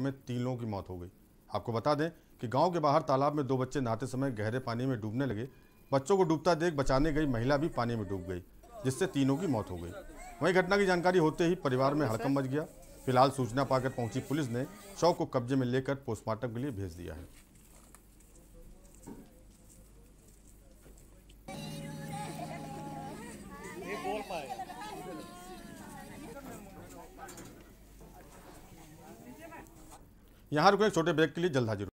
में तीन लोगों की मौत हो गई आपको बता दें कि गांव के बाहर तालाब में दो बच्चे नहाते समय गहरे पानी में डूबने लगे बच्चों को डूबता देख बचाने गई महिला भी पानी में डूब गई जिससे तीनों की मौत हो गई वहीं घटना की जानकारी होते ही परिवार में हड़कम मच गया फिलहाल सूचना पाकर पहुंची पुलिस ने शव को कब्जे में लेकर पोस्टमार्टम के लिए भेज दिया है यहाँ रुको छोटे ब्रेक के लिए जल्द हाजिर